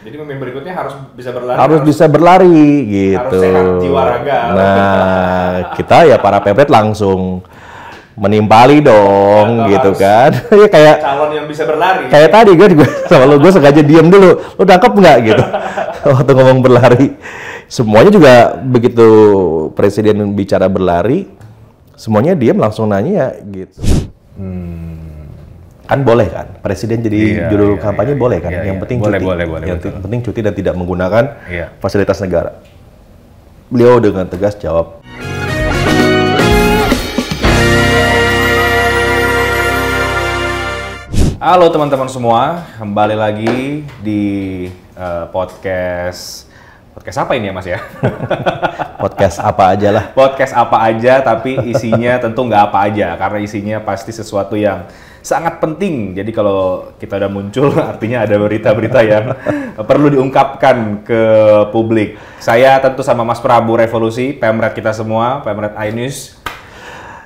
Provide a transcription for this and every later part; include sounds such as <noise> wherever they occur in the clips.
Jadi pemimpin berikutnya harus bisa berlari. Harus, harus bisa berlari gitu. Harus sehat jiwa raga. Nah, kita ya para pepet langsung menimpali dong Atau gitu kan <laughs> ya kayak calon yang bisa berlari kayak tadi kan, gue juga <laughs> sama lo gue sengaja diem dulu Lu tangkap nggak gitu <laughs> oh, waktu ngomong berlari semuanya juga begitu presiden bicara berlari semuanya diem langsung nanya gitu hmm kan boleh kan presiden jadi iya, judul iya, kampanye iya, boleh kan iya, yang iya. penting boleh, cuti boleh, boleh, yang betul. penting cuti dan tidak menggunakan iya. fasilitas negara beliau dengan tegas jawab Halo teman-teman semua, kembali lagi di uh, podcast podcast apa ini ya Mas ya? <laughs> podcast apa aja lah. Podcast apa aja tapi isinya tentu nggak apa aja karena isinya pasti sesuatu yang sangat penting. Jadi kalau kita udah muncul, <laughs> artinya ada berita-berita yang <laughs> perlu diungkapkan ke publik. Saya tentu sama Mas Prabu Revolusi, Pemret kita semua, Pemret iNews,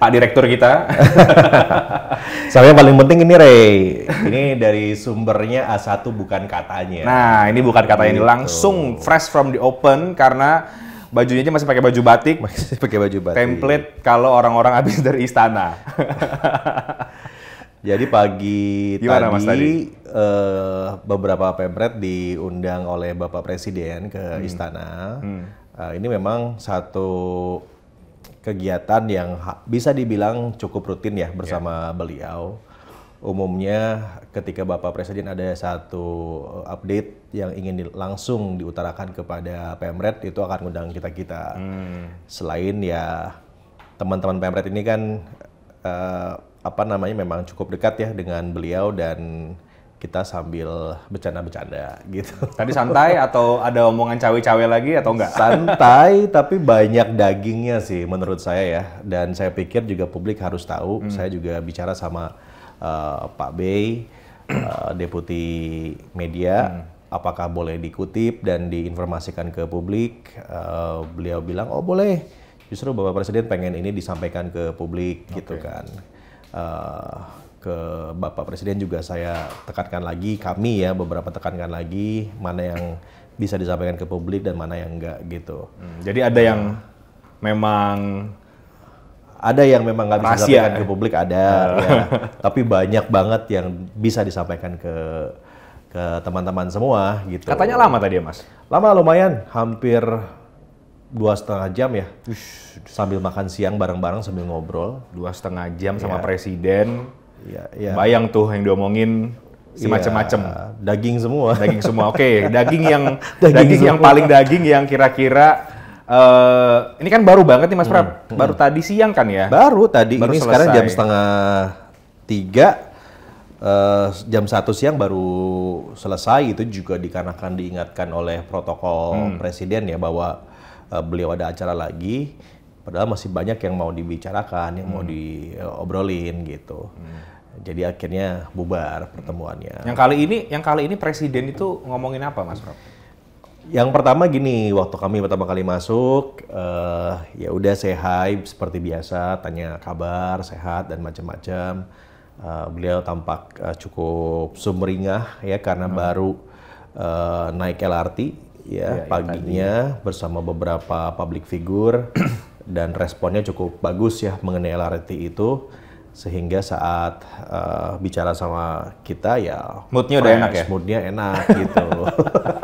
Pak Direktur kita. <laughs> Saya yang paling penting ini Rey, ini dari sumbernya A1 bukan katanya. Nah ini bukan katanya, ini gitu. langsung fresh from the open karena bajunya aja masih pakai baju batik. Masih pakai baju batik. Template kalau orang-orang habis dari istana. Jadi pagi Gimana, tadi, Mas tadi? Uh, beberapa pemret diundang oleh Bapak Presiden ke hmm. istana. Hmm. Uh, ini memang satu kegiatan yang bisa dibilang cukup rutin ya bersama yeah. beliau. Umumnya ketika Bapak Presiden ada satu update yang ingin di, langsung diutarakan kepada Pemret itu akan mengundang kita-kita. Hmm. Selain ya teman-teman Pemret ini kan uh, apa namanya memang cukup dekat ya dengan beliau dan kita sambil bercanda-bercanda gitu. Tadi santai atau ada omongan cawe-cawe lagi atau enggak? Santai tapi banyak dagingnya sih menurut saya ya. Dan saya pikir juga publik harus tahu. Hmm. Saya juga bicara sama uh, Pak B, uh, eh, deputi media. Hmm. Apakah boleh dikutip dan diinformasikan ke publik? Uh, beliau bilang, oh boleh. Justru Bapak Presiden pengen ini disampaikan ke publik okay. gitu kan uh, ke Bapak Presiden juga saya tekankan lagi kami ya beberapa tekankan lagi mana yang bisa disampaikan ke publik dan mana yang enggak gitu. Hmm, jadi ada yang memang ada yang memang nggak bisa disampaikan ke ya? publik ada, uh. ya. tapi banyak banget yang bisa disampaikan ke ke teman-teman semua gitu. Katanya lama tadi ya mas? Lama lumayan, hampir dua setengah jam ya Ush. sambil makan siang bareng-bareng sambil ngobrol dua setengah jam sama ya. presiden ya, ya. bayang tuh yang diomongin si ya. macem macem daging semua daging semua oke okay. <laughs> daging yang daging, daging yang paling daging yang kira-kira uh, ini kan baru banget nih Mas hmm. Prab hmm. baru tadi siang kan ya baru tadi baru ini selesai. sekarang jam setengah tiga uh, jam satu siang baru selesai itu juga dikarenakan diingatkan oleh protokol hmm. presiden ya bahwa Eh, beliau ada acara lagi padahal masih banyak yang mau dibicarakan yang hmm. mau diobrolin gitu hmm. jadi akhirnya bubar pertemuannya yang kali ini yang kali ini presiden itu ngomongin apa mas Rob? Yang pertama gini, waktu kami pertama kali masuk, uh, ya udah sehat seperti biasa, tanya kabar, sehat dan macam-macam. Uh, beliau tampak uh, cukup sumringah ya karena hmm. baru uh, naik LRT ya, ya paginya ya, bersama beberapa public figure <clears throat> dan responnya cukup bagus ya mengenai LRT itu sehingga saat uh, bicara sama kita ya moodnya udah enak ya moodnya enak <laughs> gitu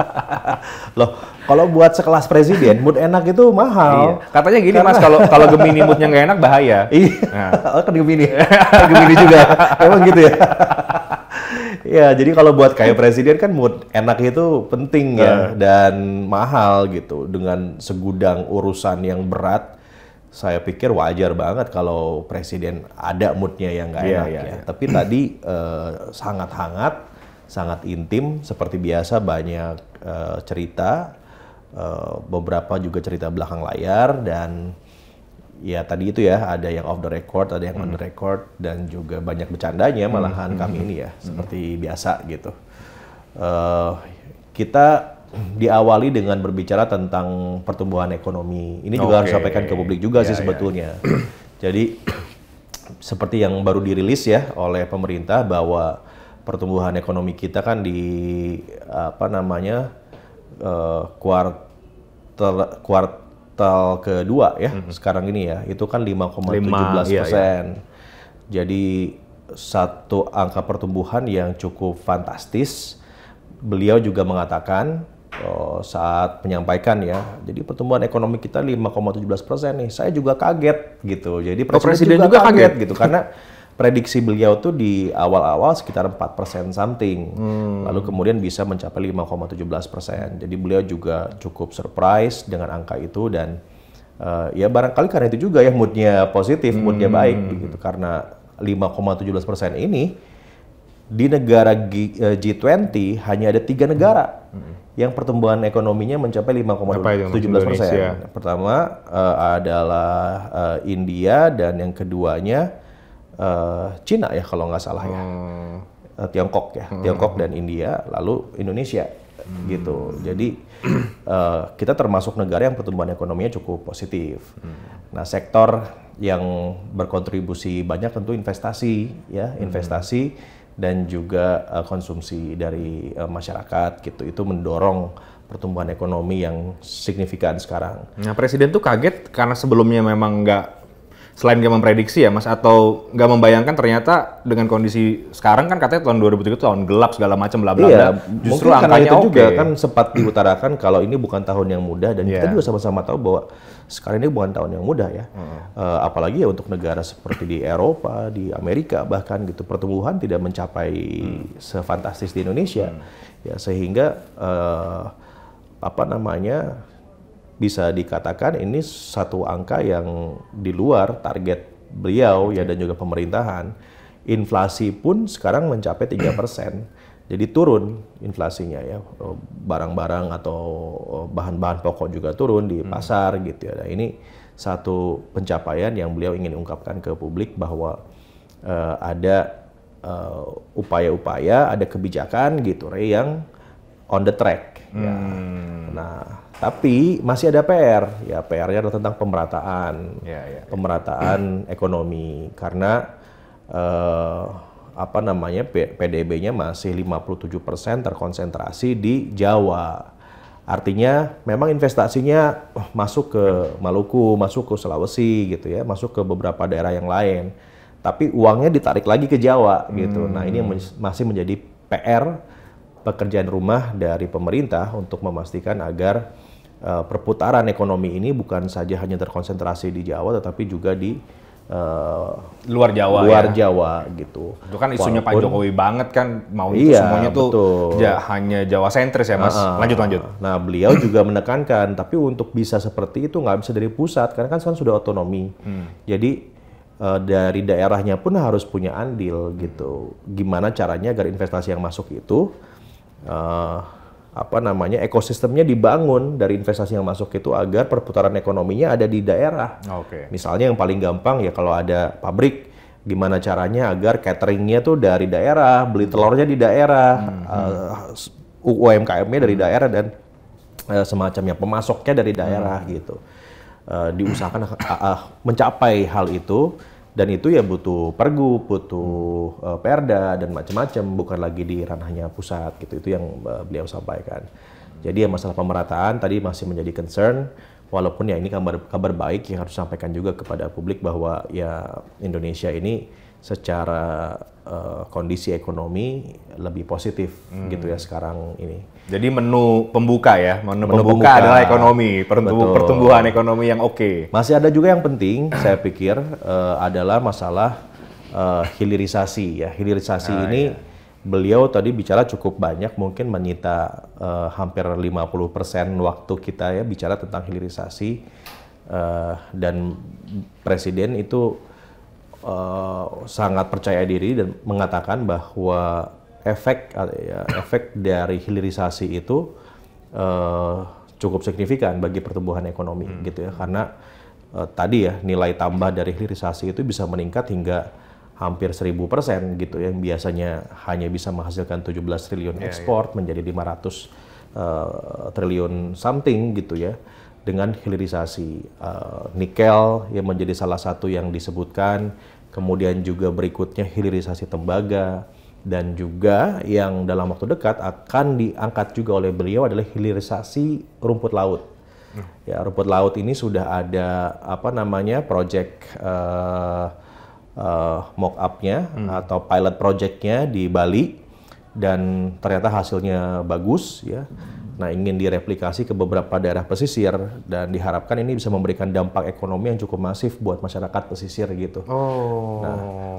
<laughs> loh kalau buat sekelas presiden mood enak itu mahal iya. katanya gini Karena... mas kalau <laughs> kalau gemini moodnya nggak enak bahaya iya nah. oh, kan gemini gemini juga emang gitu ya Iya, jadi kalau buat kayak eh. presiden kan mood enak itu penting ya uh. dan mahal gitu. Dengan segudang urusan yang berat, saya pikir wajar banget kalau presiden ada moodnya yang nggak yeah, enak yeah, ya. Yeah. Tapi tadi uh, sangat hangat, sangat intim. Seperti biasa banyak uh, cerita, uh, beberapa juga cerita belakang layar dan ya tadi itu ya ada yang off the record, ada yang hmm. on the mm-hmm. record dan juga banyak bercandanya malahan hmm. kami ini ya hmm. seperti biasa gitu. Uh, kita diawali dengan berbicara tentang pertumbuhan ekonomi. Ini juga harus sampaikan ke publik juga yeah, sih ya, ya. sebetulnya. Yeah. Jadi <clears throat> seperti yang baru dirilis ya oleh pemerintah bahwa pertumbuhan ekonomi kita kan di apa namanya uh, kuartal kuartal kuartal kedua ya mm -hmm. sekarang ini ya itu kan 5,17 iya, persen. Iya, iya. Jadi satu angka pertumbuhan yang cukup fantastis. Beliau juga mengatakan oh, saat menyampaikan ya, jadi pertumbuhan ekonomi kita 5,17 persen nih. Saya juga kaget gitu. Jadi oh, presiden, oh, presiden juga, juga kaget, kaget gitu karena <laughs> prediksi beliau tuh di awal-awal sekitar 4% something. Hmm. Lalu kemudian bisa mencapai 5,17%. persen. Jadi beliau juga cukup surprise dengan angka itu dan uh, ya barangkali karena itu juga ya moodnya positif, hmm. moodnya baik begitu karena 5,17% persen ini di negara G, eh, G20 hanya ada tiga negara hmm. yang pertumbuhan ekonominya mencapai 5,17 persen. Pertama uh, adalah uh, India dan yang keduanya uh, Cina ya kalau nggak salah ya. Hmm. Eh, Tiongkok ya, hmm. Tiongkok dan India, lalu Indonesia hmm. gitu. Jadi uh, kita termasuk negara yang pertumbuhan ekonominya cukup positif. Hmm. Nah, sektor yang berkontribusi banyak tentu investasi ya, hmm. investasi dan juga uh, konsumsi dari uh, masyarakat gitu. Itu mendorong pertumbuhan ekonomi yang signifikan sekarang. Nah, presiden tuh kaget karena sebelumnya memang nggak selain nggak memprediksi ya mas atau nggak membayangkan ternyata dengan kondisi sekarang kan katanya tahun 2003 itu tahun gelap segala macam bla bla iya, justru angkanya itu okay. juga kan sempat diutarakan kalau ini bukan tahun yang mudah dan yeah. kita iya. juga sama-sama tahu bahwa sekarang ini bukan tahun yang mudah ya hmm. uh, apalagi ya untuk negara seperti di Eropa di Amerika bahkan gitu pertumbuhan tidak mencapai hmm. sefantastis di Indonesia hmm. ya sehingga uh, apa namanya bisa dikatakan ini satu angka yang di luar target beliau ya dan juga pemerintahan. Inflasi pun sekarang mencapai tiga persen Jadi turun inflasinya ya. Oh, barang-barang atau oh, bahan-bahan pokok juga turun di hmm. pasar hmm. gitu ya. Nah, ini satu pencapaian yang beliau ingin ungkapkan ke publik bahwa uh, ada eh, upaya-upaya, uh, ada kebijakan gitu yang on the track ya. hmm. ya. Nah, tapi masih ada PR, ya PR-nya adalah tentang pemerataan, ya, ya, ya. pemerataan ekonomi karena eh, apa namanya PDB-nya masih 57% terkonsentrasi di Jawa. Artinya memang investasinya oh, masuk ke Maluku, masuk ke Sulawesi gitu ya, masuk ke beberapa daerah yang lain. Tapi uangnya ditarik lagi ke Jawa gitu. Nah, ini hmm. masih menjadi PR pekerjaan rumah dari pemerintah untuk memastikan agar Eh, perputaran ekonomi ini bukan saja hanya terkonsentrasi di Jawa tetapi juga di uh, luar Jawa ya. luar ya. Jawa gitu. Itu kan isunya Walaupun, Pak Jokowi banget kan mau iya, semuanya tuh betul. hanya Jawa sentris ya Mas. Uh, lanjut lanjut. Nah, beliau juga menekankan tapi untuk bisa seperti itu nggak bisa dari pusat karena kan sekarang sudah otonomi. Hmm. Jadi eh, dari daerahnya pun harus punya andil gitu. Gimana caranya agar investasi yang masuk itu uh, apa namanya ekosistemnya dibangun dari investasi yang masuk itu agar perputaran ekonominya ada di daerah. Oke. Okay. Misalnya yang paling gampang ya kalau ada pabrik gimana caranya agar cateringnya tuh dari daerah, beli telurnya di daerah, hmm. uh, eh, hmm. UMKM-nya dari hmm. daerah dan uh, semacamnya pemasoknya dari daerah hmm. gitu. Uh, diusahakan uh, uh, mencapai hal itu dan itu ya butuh pergub, butuh uh, perda dan macam-macam, bukan lagi di ranahnya pusat gitu. Itu yang uh, beliau sampaikan. Jadi ya masalah pemerataan tadi masih menjadi concern walaupun ya ini kabar kabar baik yang harus sampaikan juga kepada publik bahwa ya Indonesia ini secara uh, kondisi ekonomi lebih positif hmm. gitu ya hmm. sekarang ini. Jadi menu pembuka ya, menu, menu pembuka, pembuka adalah ekonomi, pertumbuh, pertumbuhan ekonomi yang oke. Okay. Masih ada juga yang penting saya pikir uh, adalah masalah uh, hilirisasi ya. Hilirisasi ah, ini iya. beliau tadi bicara cukup banyak mungkin menyita uh, hampir 50% waktu kita ya bicara tentang hilirisasi uh, dan presiden itu uh, sangat percaya diri dan mengatakan bahwa efek eh, ya, efek dari hilirisasi itu uh, cukup signifikan bagi pertumbuhan ekonomi hmm. gitu ya karena uh, tadi ya nilai tambah dari hilirisasi itu bisa meningkat hingga hampir 1000 persen gitu ya. yang biasanya hanya bisa menghasilkan 17 triliun yeah, iya. ekspor yeah. menjadi 500 uh, triliun something gitu ya dengan hilirisasi uh, nikel yang menjadi salah satu yang disebutkan kemudian juga berikutnya hilirisasi tembaga dan juga yang dalam waktu dekat akan diangkat juga oleh beliau adalah hilirisasi rumput laut. Hmm. Ya, rumput laut ini sudah ada apa namanya project uh, eh, uh, eh, mock up-nya hmm. atau pilot project-nya di Bali dan ternyata hasilnya bagus ya. Hmm Nah, ingin direplikasi ke beberapa daerah pesisir dan diharapkan ini bisa memberikan dampak ekonomi yang cukup masif buat masyarakat pesisir gitu. Oh. Nah,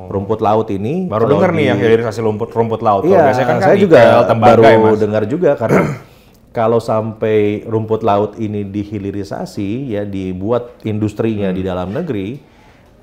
rumput laut ini baru dengar nih yang hilirisasi rumput rumput laut. Iya, kan saya kan juga baru dengar juga karena <clears throat> kalau sampai rumput laut ini dihilirisasi ya dibuat industrinya hmm. di dalam negeri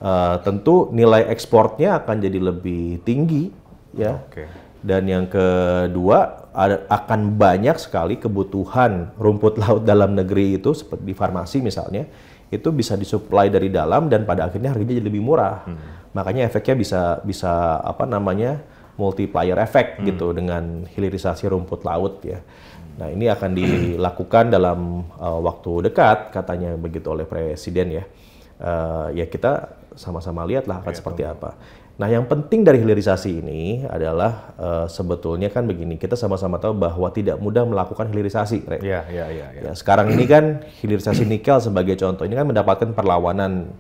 uh, tentu nilai ekspornya akan jadi lebih tinggi ya. Okay dan yang kedua, ada, akan banyak sekali kebutuhan rumput laut dalam negeri itu, seperti di farmasi misalnya, itu bisa disuplai dari dalam dan pada akhirnya harganya jadi lebih murah. Hmm. Makanya efeknya bisa bisa apa namanya multiplier effect hmm. gitu dengan hilirisasi rumput laut ya. Nah ini akan dilakukan dalam uh, waktu dekat katanya begitu oleh presiden ya. Uh, ya kita sama-sama lihatlah akan ya, seperti apa. Nah, yang penting dari hilirisasi ini adalah uh, sebetulnya kan begini, kita sama-sama tahu bahwa tidak mudah melakukan hilirisasi, Iya, ya iya, iya. ya, sekarang ini kan hilirisasi nikel sebagai contoh ini kan mendapatkan perlawanan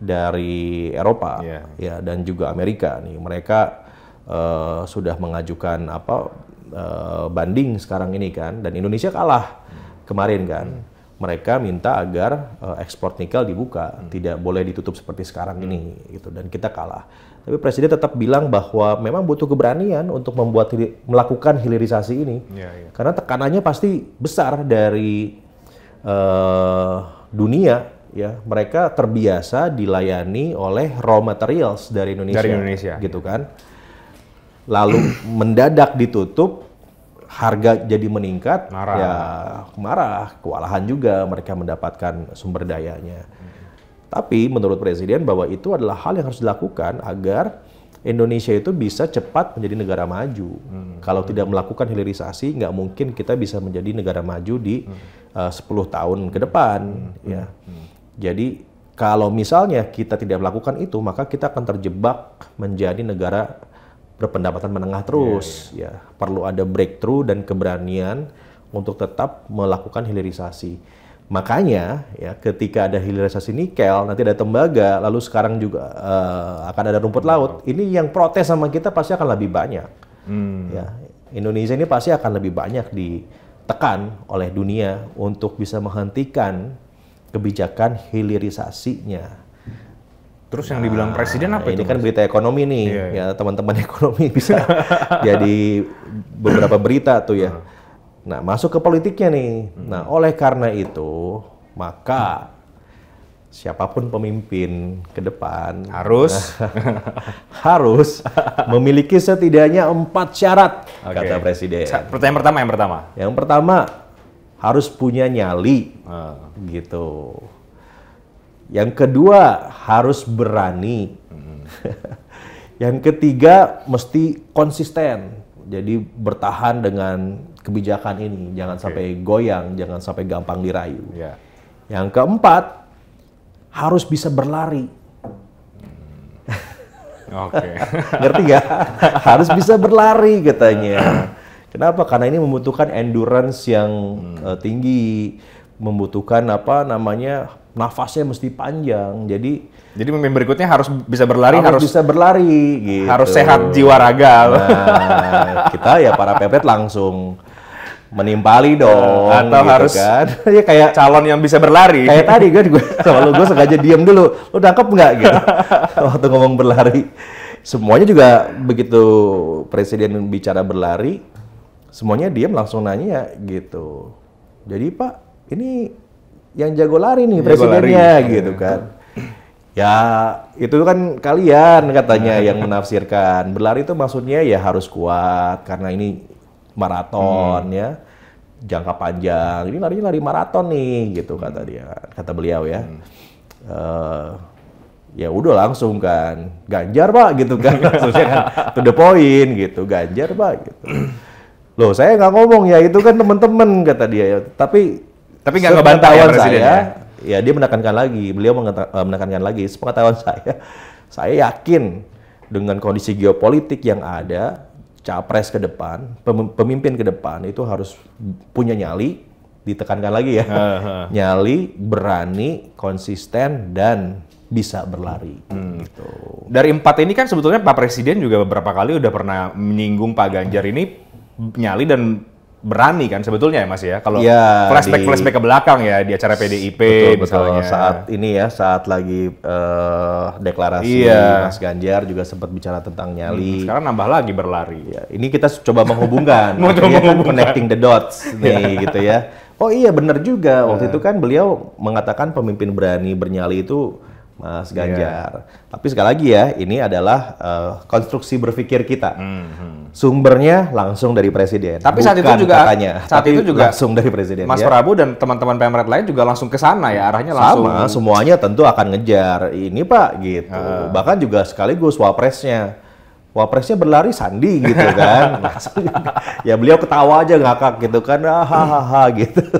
dari Eropa iya. ya dan juga Amerika nih. Mereka uh, sudah mengajukan apa uh, banding sekarang ini kan dan Indonesia kalah kemarin kan. Hmm mereka minta agar uh, ekspor nikel dibuka, hmm. tidak boleh ditutup seperti sekarang hmm. ini gitu dan kita kalah. Tapi presiden tetap bilang bahwa memang butuh keberanian untuk membuat melakukan hilirisasi ini, ya, ya. karena tekanannya pasti besar dari uh, dunia. Ya, mereka terbiasa dilayani oleh raw materials dari Indonesia, dari Indonesia gitu kan. Lalu mendadak ditutup, harga jadi meningkat, marah. ya marah, kewalahan juga mereka mendapatkan sumber dayanya. Hmm. Tapi menurut Presiden bahwa itu adalah hal yang harus dilakukan agar Indonesia itu bisa cepat menjadi negara maju. Hmm. Kalau hmm. tidak melakukan hilirisasi, nggak mungkin kita bisa menjadi negara maju di hmm. Eh, uh, 10 tahun ke depan. Hmm. Ya. Hmm. hmm. Jadi kalau misalnya kita tidak melakukan itu, maka kita akan terjebak menjadi negara berpendapatan menengah terus. Yeah, yeah. Ya, perlu ada breakthrough dan keberanian untuk tetap melakukan hilirisasi. Makanya ya ketika ada hilirisasi nikel, nanti ada tembaga, lalu sekarang juga uh, akan ada rumput laut. Ini yang protes sama kita pasti akan lebih banyak. Hmm. Ya, Indonesia ini pasti akan lebih banyak ditekan oleh dunia untuk bisa menghentikan kebijakan hilirisasinya. Terus yang dibilang nah, presiden apa ini itu? Ini kan mas? berita ekonomi nih, iya. iya. ya teman-teman <laughs> ekonomi bisa <laughs> jadi beberapa berita tuh ya. Uh Nah, masuk ke politiknya nih. Hmm. Nah, oleh karena itu, maka siapapun pemimpin ke depan harus <laughs> harus memiliki setidaknya empat syarat okay. kata presiden. Pertanyaan pertama yang pertama. Yang pertama harus punya nyali, hmm. gitu. Yang kedua harus berani. Hmm. <laughs> yang ketiga mesti konsisten. Jadi bertahan dengan kebijakan ini. Jangan okay. sampai goyang, jangan sampai gampang dirayu. Yeah. Yang keempat, harus bisa berlari. Oke. <laughs> Ngerti gak harus bisa berlari katanya. Kenapa? Karena ini membutuhkan endurance yang hmm. uh, tinggi, membutuhkan apa namanya nafasnya mesti panjang. Jadi jadi pemimpin berikutnya harus bisa berlari, harus, harus bisa berlari, gitu. harus sehat jiwa raga. Nah, kita ya para pepet langsung menimpali dong atau gitu harus kan. <laughs> ya kayak calon yang bisa berlari kayak tadi kan gue <laughs> sama lu gue sengaja diem dulu lu tangkap nggak gitu <laughs> waktu ngomong berlari semuanya juga begitu presiden bicara berlari semuanya diem langsung nanya gitu jadi pak ini yang jago lari nih presidennya lari. gitu iya. kan ya itu kan kalian katanya iya. yang menafsirkan berlari itu maksudnya ya harus kuat karena ini maraton hmm. ya jangka panjang ini larinya lari maraton nih gitu kata dia kata beliau ya hmm. uh, ya udah langsung kan Ganjar pak gitu kan maksudnya <laughs> kan to the point gitu Ganjar pak gitu loh saya nggak ngomong ya itu kan temen-temen kata dia ya tapi tapi nggak ngebantah ya saya ya? ya dia menekankan lagi beliau eh, menekankan lagi sepengetahuan <laughs> saya saya yakin dengan kondisi geopolitik yang ada capres ke depan, pemimpin ke depan itu harus punya nyali, ditekankan lagi ya, uh <laughs> -huh. nyali, berani, konsisten dan bisa berlari. Hmm. Gitu. Dari empat ini kan sebetulnya Pak Presiden juga beberapa kali udah pernah menyinggung Pak Ganjar ini nyali dan berani kan sebetulnya ya Mas ya kalau ya, flashback di, flashback ke belakang ya di acara PDIP betul, misalnya betul. saat ini ya saat lagi uh, deklarasi iya. Mas Ganjar juga sempat bicara tentang nyali hmm, sekarang nambah lagi berlari ya ini kita coba menghubungkan <laughs> Mau coba kan menghubungkan. Kan connecting the dots <laughs> nih iya. gitu ya oh iya benar juga waktu iya. itu kan beliau mengatakan pemimpin berani bernyali itu Mas iya. Ganjar. Yeah. Tapi sekali lagi ya, ini adalah uh, konstruksi berpikir kita. Mm-hmm. Sumbernya langsung dari presiden. Tapi Bukan saat itu juga katanya, saat itu juga langsung dari presiden. Mas ya. Prabu dan teman-teman pemret lain juga langsung ke sana ya, arahnya langsung. Sama, semuanya tentu akan ngejar ini Pak gitu. Uh. Bahkan juga sekaligus wapresnya. Wapresnya berlari Sandi gitu <laughs> kan. ya beliau ketawa aja ngakak gitu kan. Hahaha gitu. <laughs>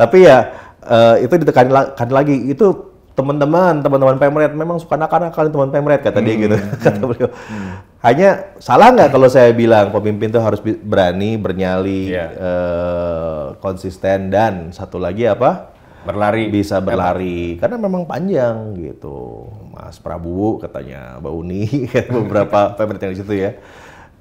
tapi ya eh, itu ditekan kan lagi itu teman-teman, teman-teman Pemret memang suka nakal nakal teman Pemret kata hmm. gitu, hmm. kata beliau. Hmm. Hanya salah nggak kalau saya bilang pemimpin itu harus berani, bernyali, yeah. Iya. konsisten dan satu lagi apa? Berlari. Bisa berlari ya. karena memang panjang gitu. Mas Prabowo katanya, Mbak Uni, <laughs> beberapa <laughs> Pemret yang di situ ya.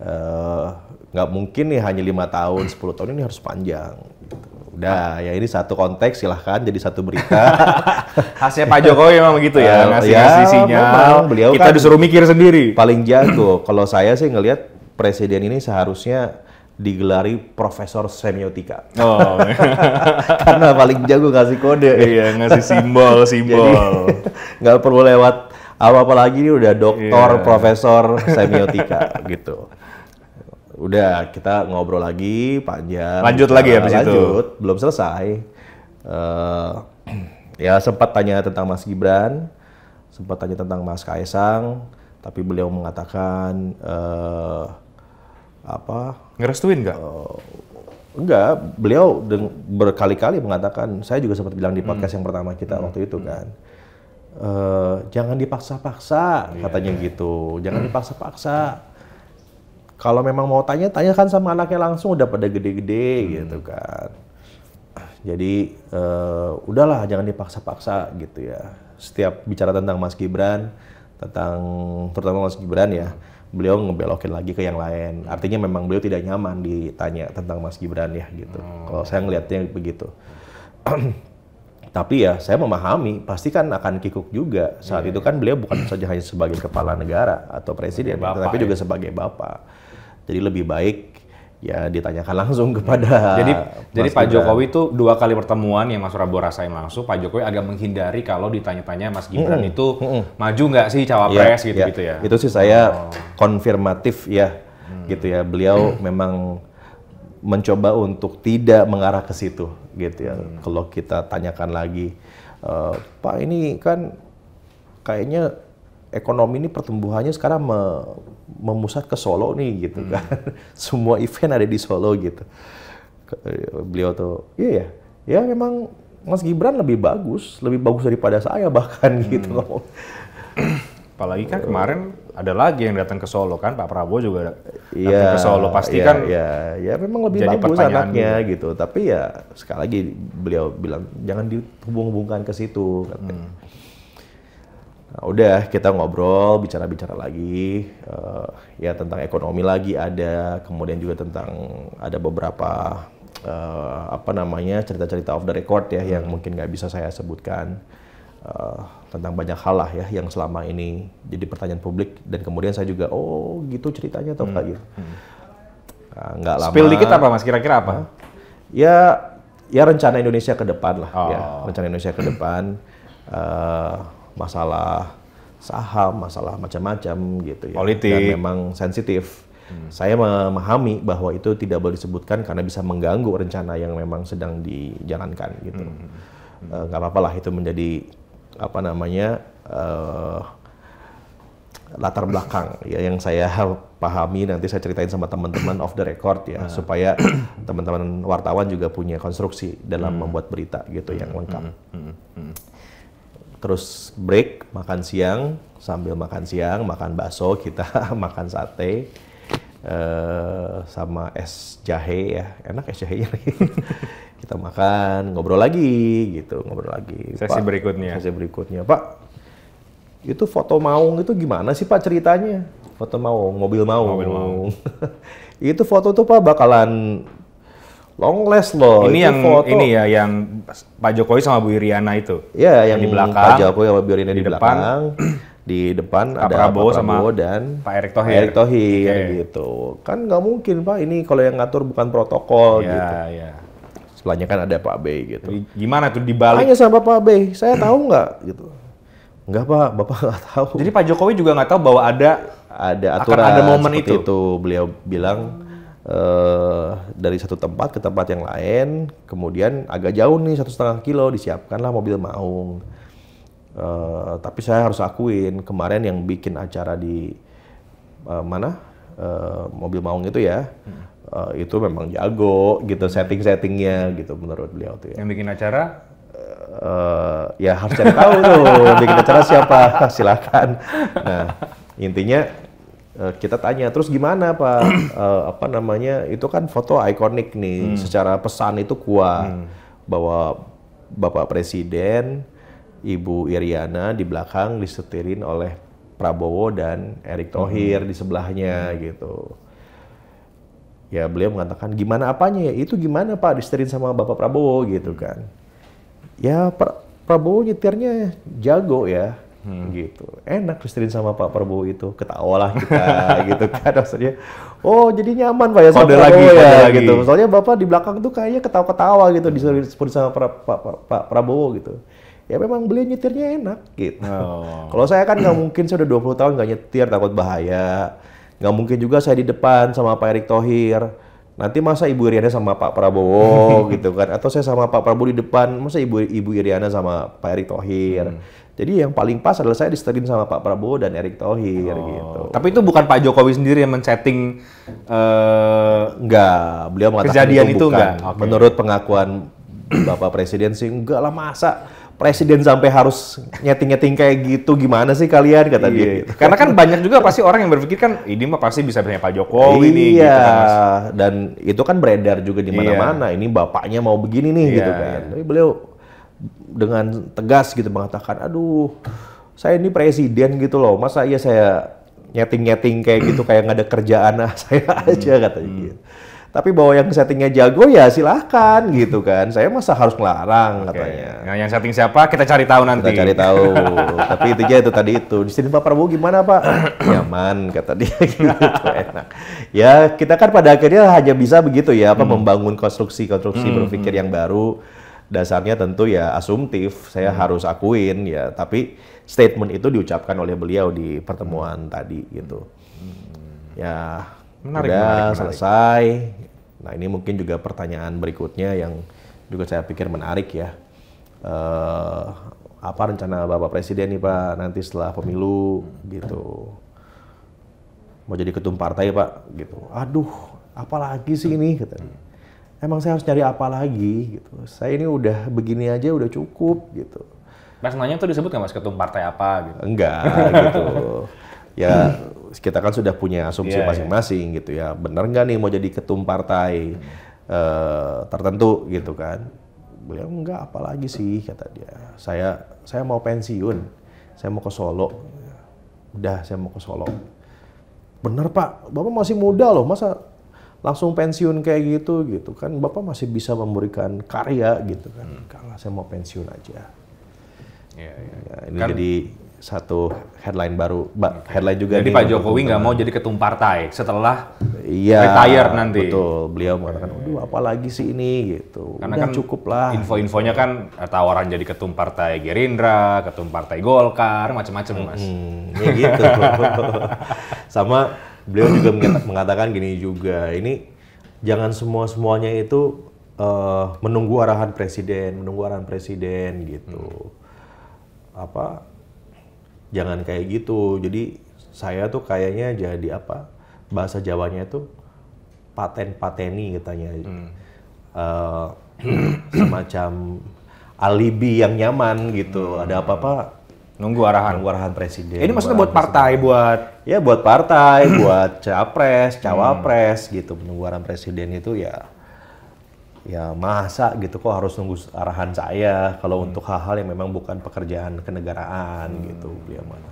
Eh, nggak mungkin nih hanya lima tahun, 10 tahun ini harus panjang. Gitu. Udah, ah. ya ini satu konteks silahkan jadi satu berita. <laughs> Khasnya Pak Jokowi memang begitu ya, eh, ngasih ya, ngasih sinyal. Beliau kita kan disuruh mikir sendiri. Paling jago. Kalau saya sih ngelihat presiden ini seharusnya digelari Profesor Semiotika. Oh. <laughs> Karena paling jago ngasih kode. Iya, ngasih simbol, simbol. <laughs> nggak perlu lewat apa-apa lagi ini udah doktor, yeah. profesor semiotika gitu udah kita ngobrol lagi panjang. Lanjut lagi ya lanjut, itu. belum selesai. Uh, ya sempat tanya tentang Mas Gibran, sempat tanya tentang Mas Kaisang, tapi beliau mengatakan uh, apa? Ngerestuin nggak? Uh, eh, enggak, beliau berkali-kali mengatakan, saya juga sempat bilang di hmm. podcast hmm. yang pertama kita hmm. waktu itu hmm. kan. Uh, jangan dipaksa-paksa yeah. katanya gitu. Jangan hmm. dipaksa-paksa. Kalau memang mau tanya, tanyakan sama anaknya langsung udah pada gede-gede hmm. gitu kan. Jadi uh, udahlah jangan dipaksa-paksa gitu ya. Setiap bicara tentang Mas Gibran, tentang terutama Mas Gibran ya, beliau ngebelokin lagi ke yang lain. Artinya memang beliau tidak nyaman ditanya tentang Mas Gibran ya gitu. Hmm. Kalau saya ngelihatnya begitu. <clears throat> Tapi ya saya memahami, pasti kan akan kikuk juga. Saat yeah. itu kan beliau bukan saja hanya sebagai kepala negara atau presiden, tetapi tapi ya. juga sebagai bapak. Jadi lebih baik ya ditanyakan <laughs> langsung kepada jadi Mas jadi Pak Jokowi itu dua kali pertemuan yang Mas Prabowo rasain langsung Pak Jokowi agak menghindari kalau ditanya-tanya Mas Gibran mm -hmm. itu mm -hmm. maju nggak sih cawapres yeah, gitu yeah. gitu ya itu sih saya oh. konfirmatif ya hmm. gitu ya beliau hmm. memang mencoba untuk tidak mengarah ke situ gitu ya hmm. kalau kita tanyakan lagi e, Pak ini kan kayaknya ekonomi ini pertumbuhannya sekarang me memusat ke Solo nih gitu hmm. kan. <laughs> Semua event ada di Solo gitu. Beliau tuh, iya ya, ya memang Mas Gibran lebih bagus, lebih bagus daripada saya bahkan <laughs> gitu hmm. gitu. Apalagi kan kemarin ada lagi yang datang ke Solo kan Pak Prabowo juga datang ya, ke Solo pasti ya, kan. Ya, ya memang lebih bagus anaknya juga. gitu. Tapi ya sekali lagi beliau bilang jangan dihubung-hubungkan ke situ katanya. Hmm Nah, udah kita ngobrol, bicara-bicara lagi, uh, ya tentang ekonomi lagi ada, kemudian juga tentang ada beberapa uh, apa namanya cerita-cerita off the record ya hmm. yang mungkin nggak bisa saya sebutkan uh, tentang banyak hal lah ya yang selama ini jadi pertanyaan publik dan kemudian saya juga oh gitu ceritanya atau hmm. gitu hmm. nah, nggak lama. Spill dikit apa mas? Kira-kira apa? Ya ya rencana Indonesia ke depan lah ya. oh. ya rencana Indonesia ke depan. Uh, masalah saham, masalah macam-macam gitu ya. Politik. Dan memang sensitif. Hmm. Saya memahami bahwa itu tidak boleh disebutkan karena bisa mengganggu rencana yang memang sedang dijalankan gitu. Hmm. Hmm. hmm. e, eh, apa-apa lah itu menjadi apa namanya uh, latar belakang <coughs> ya yang saya <laughs> pahami nanti saya ceritain sama teman-teman off the record ya hmm. supaya <coughs> teman-teman wartawan juga punya konstruksi dalam hmm. membuat berita gitu yang lengkap. Hmm. Hmm. Hmm. hmm terus break makan siang sambil makan siang makan bakso kita <laughs> makan sate uh, sama es jahe ya enak es jahe ya. <laughs> kita makan ngobrol lagi gitu ngobrol lagi sesi pak, berikutnya sesi berikutnya pak itu foto maung itu gimana sih pak ceritanya foto maung mobil maung, mobil maung. <laughs> itu foto tuh pak bakalan long last loh. Ini itu yang foto. ini ya yang Pak Jokowi sama Bu Iriana itu. Iya, yang, yang di belakang. Pak Jokowi sama Bu Iriana di, di depan. belakang. <clears throat> Di depan Pak ada Prabowo Pak Prabowo sama dan Pak Erick Thohir. Erick Thohir okay. gitu. Kan nggak mungkin Pak ini kalau yang ngatur bukan protokol ya, gitu. Ya. Sebelahnya kan ada Pak B gitu. Jadi, gimana tuh dibalik? Tanya sama Pak B, saya tahu nggak gitu. Enggak Pak, Bapak nggak tahu. Jadi Pak Jokowi juga nggak tahu bahwa ada ada aturan akan ada momen itu. itu. Beliau bilang Eh, dari satu tempat ke tempat yang lain, kemudian agak jauh nih satu setengah kilo disiapkanlah mobil maung. Uh, tapi saya harus akuin kemarin yang bikin acara di uh, mana uh, mobil maung itu ya, hmm. uh, itu memang jago gitu setting-settingnya gitu menurut beliau tuh. Ya. Yang bikin acara? uh ya harus cari tahu tuh bikin acara siapa <laughs> silakan. Nah intinya Eh, kita tanya terus gimana pak uh, <clears throat> apa namanya itu kan foto ikonik nih hmm. secara pesan itu kuat hmm. bahwa bapak presiden ibu Iriana di belakang disetirin oleh Prabowo dan Erick hmm. Thohir hmm. di sebelahnya hmm. gitu ya beliau mengatakan gimana apanya ya itu gimana pak disetirin sama bapak Prabowo gitu kan ya pra Prabowo nyetirnya jago ya hmm. gitu enak Christine sama Pak Prabowo itu ketawalah kita <laughs> gitu kan maksudnya oh jadi nyaman Pak ya sama Prabowo lagi, ya gitu lagi. soalnya Bapak di belakang tuh kayaknya ketawa-ketawa gitu disuruh sama Pak, Pak, Pak, Pak Prabowo gitu ya memang beliau nyetirnya enak gitu oh. kalau saya kan nggak mungkin saya udah 20 tahun nggak nyetir takut bahaya nggak mungkin juga saya di depan sama Pak Erick Thohir nanti masa Ibu Iriana sama Pak Prabowo <laughs> gitu kan atau saya sama Pak Prabowo di depan masa Ibu Ibu Iriana sama Pak Erick Thohir hmm. Jadi yang paling pas adalah saya disetirin sama Pak Prabowo dan Erick Thohir oh. gitu. Tapi itu bukan Pak Jokowi sendiri yang men-setting uh, eh, enggak, beliau mengatakan kejadian itu, itu bukan. enggak. Okay. Menurut pengakuan Bapak Presiden sih enggak lah masa presiden sampai harus nyeting-nyeting kayak gitu gimana sih kalian kata iya. dia gitu. Karena kan banyak juga pasti orang yang berpikir kan ini mah pasti bisa punya Pak Jokowi iya, nih gitu iya. kan. dan itu kan beredar juga di iya. mana-mana. Iya. Ini bapaknya mau begini nih gitu iya. gitu kan. Tapi beliau dengan tegas gitu mengatakan, aduh saya ini presiden gitu loh, masa iya saya nyeting-nyeting kayak gitu kayak nggak ada kerjaan lah <laughs> saya aja kata hmm. katanya hmm. gitu. Tapi bahwa yang settingnya jago ya silahkan gitu kan. Saya masa harus melarang okay. katanya. Nah, yang setting siapa kita cari tahu nanti. Kita cari tahu. <laughs> Tapi itu aja itu tadi itu. Di sini Pak Prabowo gimana Pak? <clears throat> Nyaman kata dia <laughs> gitu. Enak. Ya kita kan pada akhirnya hanya bisa begitu ya apa hmm. membangun konstruksi-konstruksi hmm. berpikir hmm. yang baru dasarnya tentu ya asumtif saya hmm. harus akuin ya tapi statement itu diucapkan oleh beliau di pertemuan hmm. tadi gitu hmm. ya menarik, udah menarik, menarik. selesai nah ini mungkin juga pertanyaan berikutnya yang juga saya pikir menarik ya uh, apa rencana bapak presiden nih pak nanti setelah pemilu gitu mau jadi ketum partai pak gitu aduh apalagi sih ini katanya emang saya harus nyari apa lagi gitu. Saya ini udah begini aja udah cukup gitu. Mas nanya tuh disebut nggak mas ketum partai apa gitu? Enggak gitu. <laughs> Ya kita kan sudah punya asumsi iya, iya. masing-masing yeah, yeah. gitu ya. Bener nggak nih mau jadi ketum partai uh, tertentu gitu kan? Beliau enggak apa lagi sih kata dia. Saya saya mau pensiun. Saya mau ke Solo. Udah saya mau ke Solo. Bener pak, bapak masih muda loh masa langsung pensiun kayak gitu gitu kan bapak masih bisa memberikan karya gitu kan hmm. kalah saya mau pensiun aja ya, ya. ya ini kan, jadi satu headline baru ba okay. headline juga jadi nih, Pak Jokowi nggak mau jadi ketum partai setelah ya, retire nanti betul beliau mengatakan aduh apalagi sih ini gitu karena Udah kan cukup lah info-infonya kan eh, tawaran jadi ketum partai Gerindra ketum partai Golkar macam-macam mas hmm, ya gitu <laughs> sama beliau juga mengatakan gini juga ini jangan semua semuanya itu uh, menunggu arahan presiden menunggu arahan presiden gitu hmm. apa jangan kayak gitu jadi saya tuh kayaknya jadi apa bahasa Jawanya itu paten-pateni katanya hmm. uh, <clears throat> semacam alibi yang nyaman gitu. Hmm. Ada apa-apa Nunggu arahan. Nunggu arahan presiden. Ini maksudnya buat partai, presiden. buat ya buat partai, <clears throat> buat capres, hmm. cawapres hmm. gitu. nunggu arahan presiden itu ya ya masa gitu kok harus nunggu arahan saya kalau hmm. untuk hal-hal yang memang bukan pekerjaan kenegaraan hmm. gitu beliau ya mana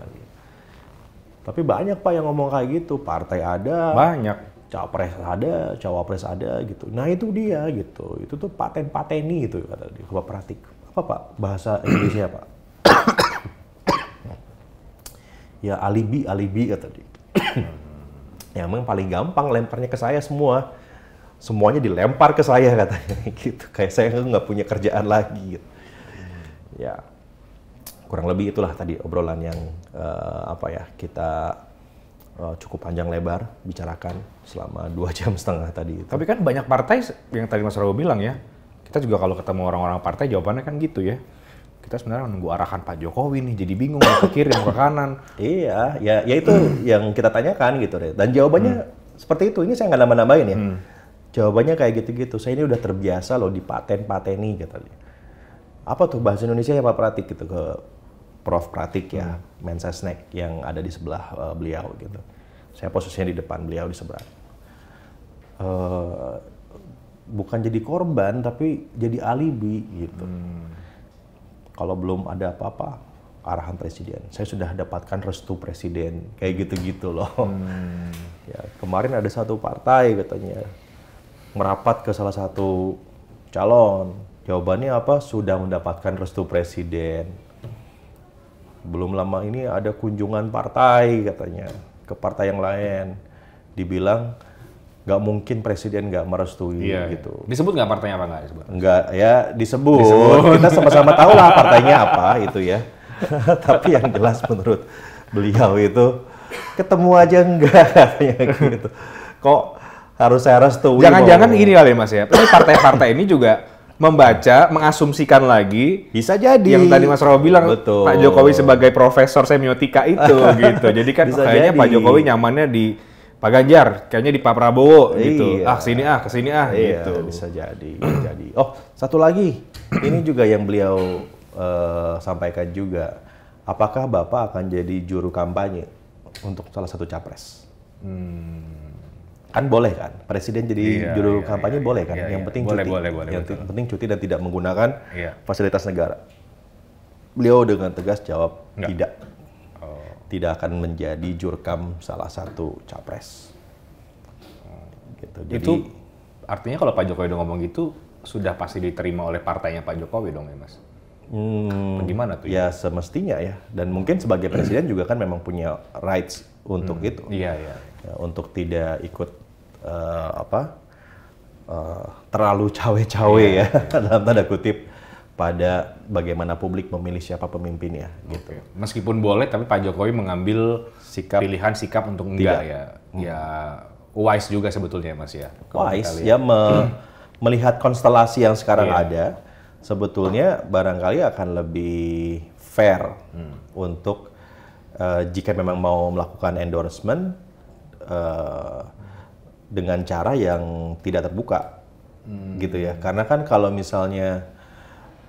tapi banyak pak yang ngomong kayak gitu partai ada banyak capres ada cawapres ada gitu nah itu dia gitu itu tuh paten pateni itu kata dia coba pratik apa pak bahasa Indonesia pak ya alibi alibi kata dia ya emang paling gampang lemparnya ke saya semua semuanya dilempar ke saya katanya <laughs> gitu kayak saya nggak punya kerjaan lagi gitu. ya kurang lebih itulah tadi obrolan yang uh, apa ya kita uh, cukup panjang lebar bicarakan selama dua jam setengah tadi itu. tapi kan banyak partai yang tadi Mas Rabu bilang ya kita juga kalau ketemu orang-orang partai jawabannya kan gitu ya kita sebenarnya menunggu arahan Pak Jokowi nih jadi bingung mau ke kiri mau ke kanan iya ya ya itu yang kita tanyakan gitu deh dan jawabannya hmm. seperti itu ini saya nggak nambah-nambahin ya hmm. jawabannya kayak gitu-gitu saya ini udah terbiasa loh di dipaten-pateni gitu apa tuh bahasa Indonesia ya Pak Pratik gitu ke Prof Pratik ya hmm. Snack yang ada di sebelah uh, beliau gitu saya posisinya di depan beliau di seberang uh, bukan jadi korban tapi jadi alibi gitu hmm kalau belum ada apa-apa arahan presiden. Saya sudah dapatkan restu presiden kayak gitu-gitu loh. Hmm. Ya kemarin ada satu partai katanya merapat ke salah satu calon. Jawabannya apa? Sudah mendapatkan restu presiden. Belum lama ini ada kunjungan partai katanya ke partai yang lain. Dibilang nggak mungkin presiden nggak merestui iya, iya. gitu. Disebut nggak partainya apa nggak disebut? Nggak ya disebut. disebut. <laughs> Kita sama-sama tahu lah <laughs> partainya apa itu ya. <laughs> Tapi yang jelas menurut beliau itu ketemu aja enggak katanya gitu. Kok harus saya restui? Jangan-jangan gini kali ya mas ya. Ini partai-partai ini juga membaca, mengasumsikan lagi bisa jadi yang tadi Mas Rawa bilang Betul. Pak Jokowi sebagai profesor semiotika itu gitu. Jadi kan Bisa kayaknya jadi. Pak Jokowi nyamannya di Pak Ganjar kayaknya di Pak Prabowo gitu. iya. gitu. Ah sini ah kesini ah iya, gitu. Bisa jadi, jadi. Oh satu lagi ini juga yang beliau uh, sampaikan juga. Apakah bapak akan jadi juru kampanye untuk salah satu capres? Hmm. Kan boleh kan, presiden jadi iya, juru iya, kampanye iya, boleh kan. Iya, yang iya. penting boleh, cuti, boleh, boleh, yang betul. penting cuti dan tidak menggunakan iya. fasilitas negara. Beliau dengan tegas jawab Enggak. tidak tidak akan menjadi jurkam salah satu capres. Hmm, gitu. Jadi, itu artinya kalau Pak Jokowi udah ngomong gitu sudah pasti diterima oleh partainya Pak Jokowi dong ya Mas. Hmm, Gimana tuh? Ya? ya semestinya ya. Dan mungkin sebagai presiden juga kan memang punya rights untuk hmm, itu. Iya iya. Ya, untuk tidak ikut uh, apa uh, terlalu cawe-cawe iya, ya iya. <laughs> dalam tanda kutip pada bagaimana publik memilih siapa pemimpinnya gitu. Meskipun boleh tapi Pak Jokowi mengambil sikap pilihan sikap untuk enggak tidak. ya. Hmm. Ya wise juga sebetulnya Mas ya. Wise ya me hmm. melihat konstelasi yang sekarang yeah. ada sebetulnya barangkali akan lebih fair hmm. untuk uh, jika memang mau melakukan endorsement uh, dengan cara yang tidak terbuka. Hmm. Gitu ya. Karena kan kalau misalnya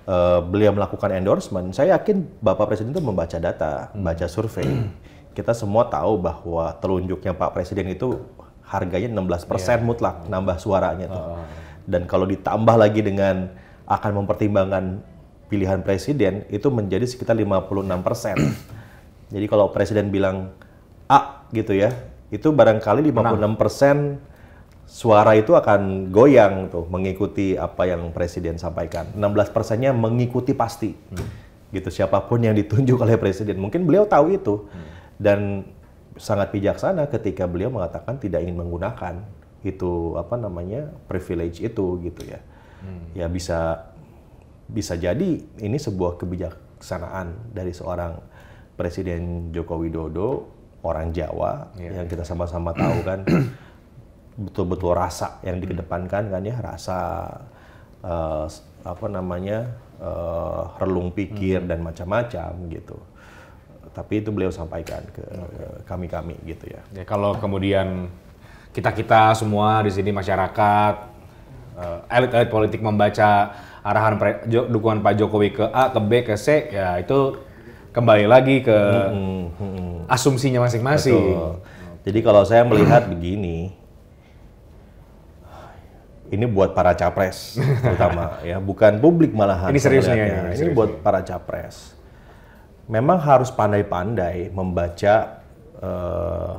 Eh, beliau melakukan endorsement, saya yakin Bapak Presiden itu membaca data, hmm. survei. <clears throat> Kita semua tahu bahwa telunjuknya Pak Presiden itu harganya 16% persen iya. mutlak nambah suaranya tuh. Ah. Dan kalau ditambah lagi dengan akan mempertimbangkan pilihan presiden itu menjadi sekitar 56%. Jadi kalau presiden bilang A gitu ya, itu barangkali 56% persen suara itu akan goyang tuh mengikuti apa yang presiden sampaikan. 16 persennya mengikuti pasti. Hmm. Gitu siapapun yang ditunjuk oleh presiden, mungkin beliau tahu itu. Hmm. Dan sangat bijaksana ketika beliau mengatakan tidak ingin menggunakan itu apa namanya privilege itu gitu ya. Hmm. Ya bisa bisa jadi ini sebuah kebijaksanaan dari seorang presiden Joko Widodo orang Jawa yeah. yang kita sama-sama tahu kan <clears throat> betul-betul rasa yang hmm. dikedepankan kan ya rasa uh, apa namanya uh, relung pikir hmm. dan macam-macam gitu tapi itu beliau sampaikan ke kami-kami okay. gitu ya. ya kalau kemudian kita-kita semua di sini masyarakat eh, elit-elit politik membaca arahan pre, dukungan Pak Jokowi ke A ke B ke C ya itu kembali lagi ke mm -hmm. asumsinya masing-masing. Jadi kalau saya melihat <clears throat> begini ini buat para capres terutama ya bukan publik malahan ini serius ya, ini, ini serius buat nih. para capres memang harus pandai-pandai membaca uh,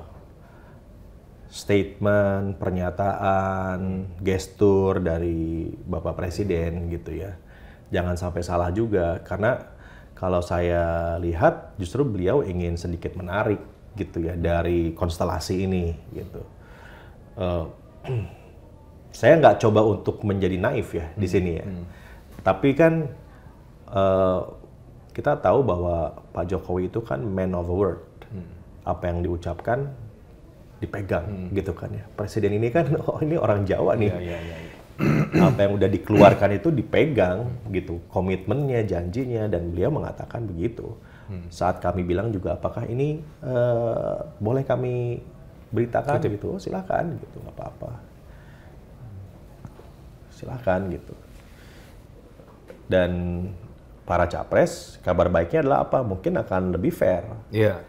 statement pernyataan gestur dari bapak presiden gitu ya jangan sampai salah juga karena kalau saya lihat justru beliau ingin sedikit menarik gitu ya dari konstelasi ini gitu uh, <clears throat> saya nggak coba untuk menjadi naif ya di sini ya. Hmm. Tapi kan eh, kita tahu bahwa Pak Jokowi itu kan man of the world. Hmm. Apa yang diucapkan dipegang hmm. gitu kan ya. Presiden ini kan <laughs> oh ini orang Jawa nih. Iya, iya, iya. <clears throat> Apa yang udah dikeluarkan itu dipegang gitu. Komitmennya, janjinya dan beliau mengatakan begitu. Saat kami bilang juga apakah ini eh, boleh kami beritakan Kutip. gitu. Oh, silakan gitu, apa-apa silahkan gitu. Dan para capres, kabar baiknya adalah apa? Mungkin akan lebih fair. Iya.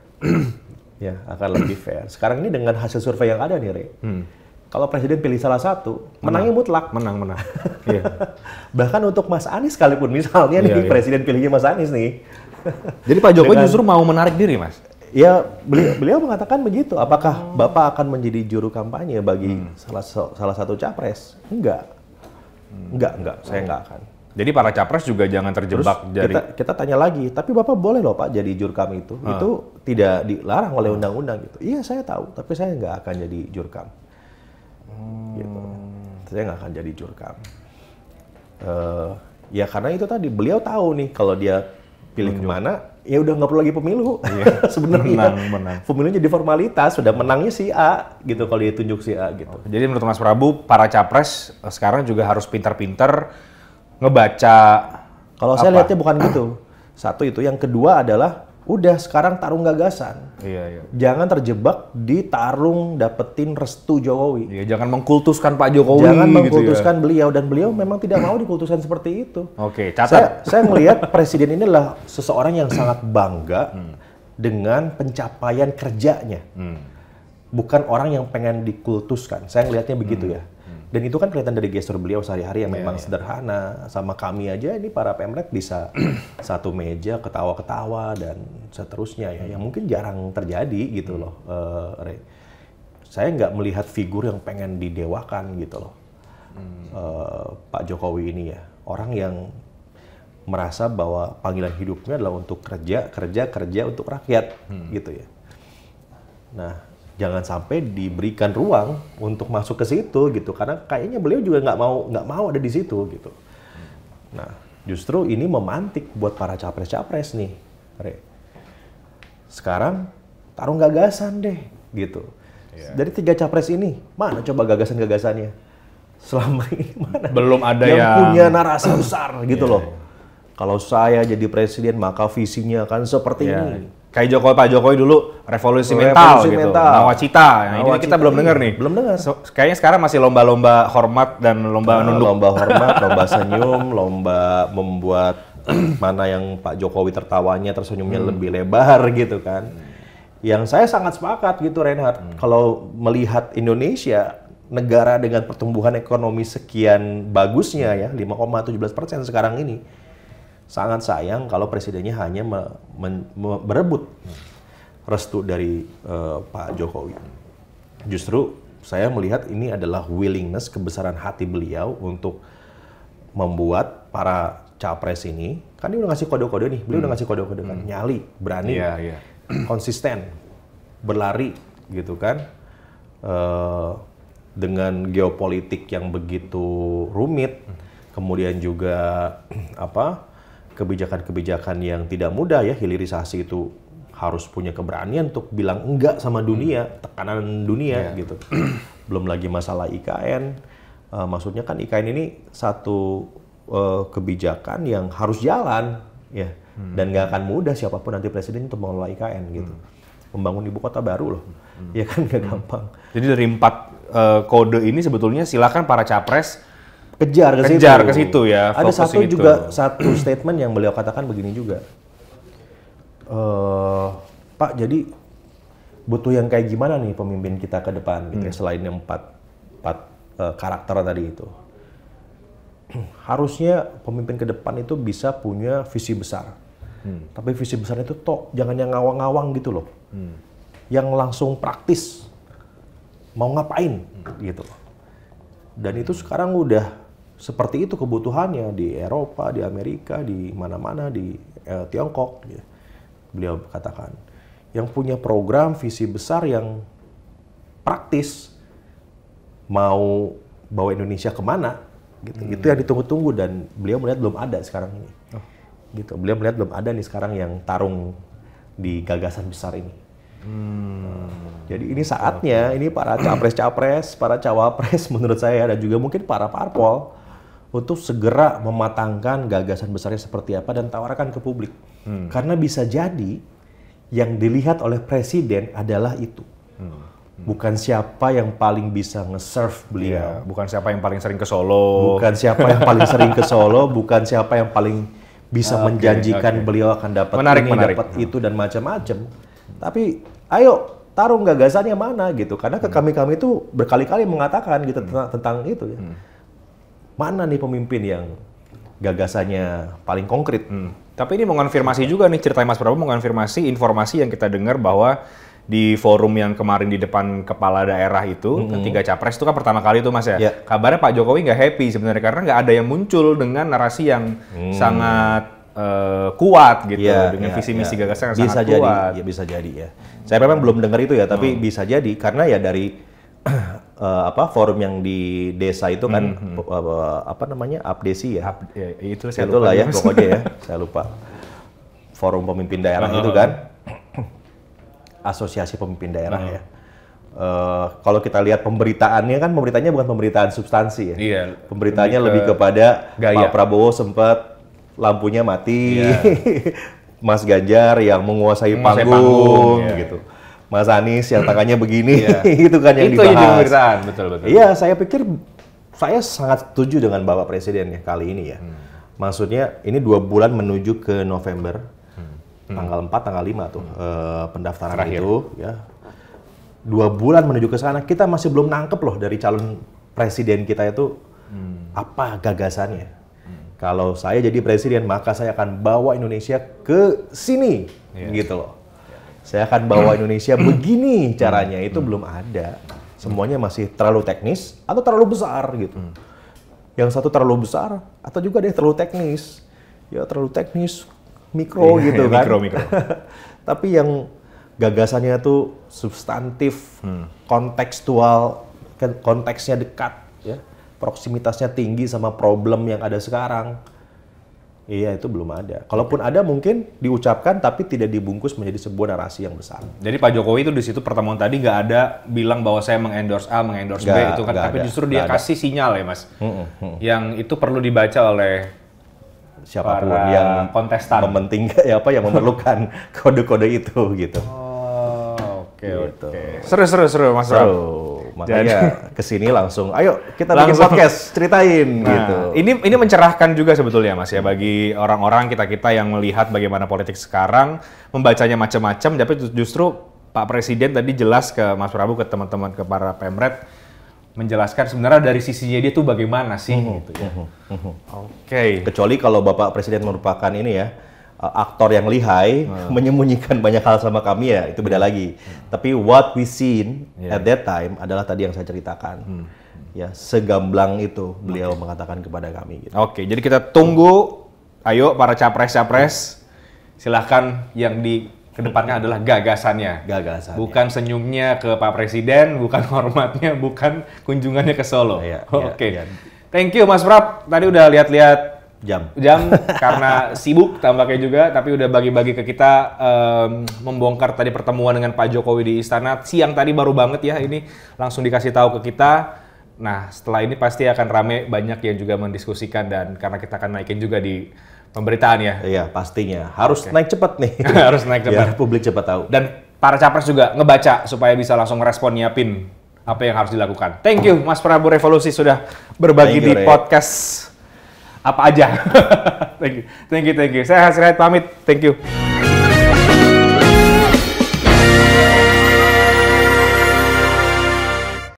Yeah. <clears throat> ya, akan lebih fair. Sekarang ini dengan hasil survei yang ada nih, Re. Hmm. Kalau presiden pilih salah satu, menang. menangnya mutlak. Menang, menang. <laughs> Yeah. Bahkan untuk Mas Anies sekalipun misalnya yeah, nih yeah. presiden pilihnya Mas Anies nih. <laughs> Jadi Pak Jokowi justru mau menarik diri, Mas. Ya, beliau, beliau mengatakan begitu. Apakah hmm. Bapak akan menjadi juru kampanye bagi hmm. salah salah satu capres? Enggak Hmm. Enggak, enggak, saya enggak oh. akan. Jadi para capres juga jangan terjebak Terus dari kita, kita tanya lagi, tapi Bapak boleh loh Pak jadi jurkam itu. Hmm. Itu tidak dilarang oleh ah. undang-undang gitu. Iya, saya tahu, tapi saya nggak akan jadi jurkam. Hmm. Gitu. Saya nggak akan jadi jurkam. Uh, ya karena itu tadi beliau tahu nih kalau dia pilih Menunjuk. kemana ya udah nggak perlu lagi pemilu iya, <laughs> sebenarnya menang, menang. pemilu jadi formalitas sudah menangnya si A gitu kalau ditunjuk si A gitu oh, jadi menurut Mas Prabu para capres eh, sekarang juga harus pintar-pintar ngebaca kalau saya lihatnya bukan gitu <clears throat> satu itu yang kedua adalah udah sekarang tarung gagasan. Iya, iya. Jangan terjebak di tarung dapetin restu Jokowi. Iya, jangan mengkultuskan Pak Jokowi. Jangan gitu ya. mengkultuskan ya. beliau dan beliau memang tidak mau dikultuskan seperti itu. Oke, okay, catat. Saya, saya melihat presiden ini adalah seseorang yang sangat bangga hmm. dengan pencapaian kerjanya. Hmm. Bukan orang yang pengen dikultuskan. Saya melihatnya begitu hmm. ya. Dan itu kan kelihatan dari gestur beliau sehari-hari yang iya, memang yeah, sederhana. Sama kami aja ini para Pemret bisa <clears throat> satu meja ketawa-ketawa dan seterusnya ya. Yang mungkin jarang terjadi gitu hmm. loh, uh, eh, Ray. Saya nggak melihat figur yang pengen didewakan gitu loh. Uh, Pak Jokowi ini ya. Orang yang merasa bahwa panggilan hidupnya adalah untuk kerja, kerja, kerja untuk rakyat hmm. gitu ya. Nah, jangan sampai diberikan ruang untuk masuk ke situ gitu karena kayaknya beliau juga nggak mau nggak mau ada di situ gitu nah justru ini memantik buat para capres-capres nih Re. sekarang tarung gagasan deh gitu iya. dari tiga capres ini mana coba gagasan-gagasannya selama ini mana belum ada yang, yang punya narasi besar iya, gitu yeah. loh iya. kalau saya jadi presiden maka visinya akan seperti yeah. ini kayak Jokowi Pak Jokowi dulu revolusi, oh, mental, revolusi gitu, mental. nawacita. Nah, ini kita belum dengar iya. nih. Belum dengar. So, kayaknya sekarang masih lomba-lomba hormat dan lomba nah, nunduk. Lomba hormat, <laughs> lomba senyum, lomba membuat <clears throat> mana yang Pak Jokowi tertawanya tersenyumnya hmm. lebih lebar gitu kan. Yang saya sangat sepakat gitu Reinhardt. Hmm. Kalau melihat Indonesia negara dengan pertumbuhan ekonomi sekian bagusnya ya 5,17 persen sekarang ini sangat sayang kalau presidennya hanya me, me, me, berebut restu dari uh, Pak Jokowi. Justru saya melihat ini adalah willingness kebesaran hati beliau untuk membuat para capres ini kan dia udah ngasih kode-kode nih, beliau hmm. udah ngasih kode-kode kan, hmm. nyali, berani, yeah, iya, iya. <clears throat> yeah. konsisten, berlari gitu kan. Uh, dengan geopolitik yang begitu rumit, hmm. kemudian juga <clears throat> apa kebijakan-kebijakan yang tidak mudah ya hilirisasi itu harus punya keberanian untuk bilang enggak sama dunia, hmm. tekanan dunia yeah. gitu. <clears throat> Belum lagi masalah IKN. Uh, eh, maksudnya kan IKN ini satu uh, kebijakan yang harus jalan ya. Hmm. Dan nggak akan mudah siapapun nanti presiden untuk mengelola IKN gitu. Hmm. Membangun ibu kota baru loh. Hmm. Ya kan nggak hmm. gampang. Jadi dari empat uh, kode ini sebetulnya silakan para capres kejar ke situ. ke situ ya. Ada satu itu. juga satu <clears throat> statement yang beliau katakan begini juga. Uh, Pak, jadi butuh yang kayak gimana nih pemimpin kita ke depan gitu ya, hmm. gitu, selain yang empat empat uh, karakter tadi itu. <clears throat> Harusnya pemimpin ke depan itu bisa punya visi besar. Hmm. Tapi visi besar itu toh jangan yang ngawang-ngawang gitu loh. Hmm. Yang langsung praktis. Mau ngapain hmm. gitu. Dan itu sekarang udah seperti itu kebutuhannya di Eropa, di Amerika, di mana-mana di eh, Tiongkok. Ya. Beliau katakan, yang punya program visi besar yang praktis mau bawa Indonesia kemana gitu hmm. itu yang ditunggu-tunggu dan beliau melihat belum ada sekarang ini oh. gitu beliau melihat belum ada nih sekarang yang tarung di gagasan besar ini hmm. jadi ini saatnya ini para capres-capres para cawapres <laughs> menurut saya dan juga mungkin para parpol untuk segera mematangkan gagasan besarnya seperti apa dan tawarkan ke publik. Hmm. Karena bisa jadi yang dilihat oleh presiden adalah itu. Hmm. Hmm. Bukan siapa yang paling bisa nge-serve beliau. Ya, bukan siapa yang paling sering ke Solo. Bukan siapa yang paling sering ke Solo, bukan siapa yang paling bisa okay, menjanjikan okay. beliau akan dapat menarik, ini, menarik. dapat hmm. itu dan macam-macam. Tapi ayo tarung gagasannya mana gitu. Karena ke hmm. kami-kami itu berkali-kali mengatakan gitu hmm. tentang, tentang itu ya. Hmm mana nih pemimpin yang gagasannya paling konkret. Hmm. Tapi ini mengonfirmasi juga nih cerita Mas Prabowo mengonfirmasi informasi yang kita dengar bahwa di forum yang kemarin di depan kepala daerah itu mm -hmm. ketiga capres itu kan pertama kali itu mas ya yeah. kabarnya Pak Jokowi nggak happy sebenarnya karena nggak ada yang muncul dengan narasi yang mm. sangat uh, kuat gitu yeah, dengan yeah, visi ya. misi yeah. gagasan yang bisa sangat jadi, kuat ya, bisa jadi ya saya memang belum dengar itu ya tapi mm. bisa jadi karena ya dari <clears throat> eh, uh, apa forum yang di desa itu kan mm -hmm. uh, apa namanya abdesi ya, Ab, ya itu saya itulah lupa ya pokoknya ya <laughs> saya lupa forum pemimpin daerah itu kan <clears throat> asosiasi pemimpin daerah ya uh, kalau kita lihat pemberitaannya kan pemberitanya bukan pemberitaan substansi ya iya, pemberitaannya lebih, ke kepada gaya. Pak Prabowo sempat lampunya mati iya. <laughs> Mas Ganjar yang menguasai, menguasai panggung, panggung iya. gitu Mas Anies yang hmm. tangannya begini, yeah. <laughs> itu kan yang itu dibahas. Itu yang betul betul. Iya, saya pikir saya sangat setuju dengan Bapak Presiden ya kali ini ya. Hmm. Maksudnya ini dua bulan menuju ke November, hmm. hmm. tanggal 4, tanggal 5 tuh hmm. eh, pendaftaran Terakhir. itu ya. Dua bulan menuju ke sana, kita masih belum nangkep loh dari calon presiden kita itu hmm. apa gagasannya. Hmm. Kalau saya jadi presiden, maka saya akan bawa Indonesia ke sini, yeah. gitu loh saya akan bawa <clears throat> Indonesia begini caranya hmm. itu belum ada semuanya masih terlalu teknis atau terlalu besar gitu hmm. yang satu terlalu besar atau juga dia terlalu teknis ya terlalu teknis mikro iya, gitu ya, kan mikro, mikro. <laughs> tapi yang gagasannya tuh substantif hmm. kontekstual kan konteksnya dekat ya proximitasnya tinggi sama problem yang ada sekarang Iya, itu belum ada. Kalaupun ada mungkin diucapkan tapi tidak dibungkus menjadi sebuah narasi yang besar. Jadi Pak Jokowi itu di situ pertemuan tadi nggak ada bilang bahwa saya mengendorse A, mengendorse B itu kan, tapi ada. justru dia gak kasih ada. sinyal ya mas, hmm, hmm, hmm, yang itu perlu dibaca oleh siapapun para yang kontestan penting <laughs> ya apa yang memerlukan <laughs> kode-kode itu gitu. Oh, oke okay, gitu. oke. Okay. Seru seru seru Mas Ram. Makanya Dan, <laughs> kesini langsung, ayo kita langsung, bikin podcast, ceritain nah, gitu. Ini ini mencerahkan juga sebetulnya Mas ya bagi orang-orang kita-kita yang melihat bagaimana politik sekarang, membacanya macam-macam tapi justru Pak Presiden tadi jelas ke Mas Prabu ke teman-teman ke para Pemret menjelaskan sebenarnya dari sisinya dia tuh bagaimana sih -hmm. gitu ya. Mhm, mhm. Oke. Okay. Kecuali kalau Bapak Presiden merupakan ini ya uh, aktor yang lihai hmm. menyembunyikan banyak hal sama kami ya itu beda hmm. lagi. Hmm. Tapi what we seen yeah. at that time adalah tadi yang saya ceritakan. Hmm. Ya, segamblang itu beliau okay. mengatakan kepada kami gitu. Oke, okay, jadi kita tunggu ayo para capres-capres silahkan yang di kedepannya adalah gagasannya. Gagasan. Bukan ya. senyumnya ke Pak Presiden, bukan <laughs> hormatnya, bukan kunjungannya ke Solo. Iya, iya Oke. Okay. Iya. Thank you Mas Prap. Tadi udah lihat-lihat jam jam <laughs> karena sibuk tampaknya juga tapi udah bagi-bagi ke kita um, membongkar tadi pertemuan dengan Pak Jokowi di istana siang tadi baru banget ya ini langsung dikasih tahu ke kita nah setelah ini pasti akan rame banyak yang juga mendiskusikan dan karena kita akan naikin juga di pemberitaan ya iya pastinya harus okay. naik cepat nih <laughs> harus naik cepat biar publik cepat tahu dan para capres juga ngebaca supaya bisa langsung respon nyiapin apa yang harus dilakukan thank you Mas Prabu Revolusi sudah berbagi you, di Ray. podcast apa aja. <laughs> thank you, thank you, thank you. Saya Hasriat pamit, thank you.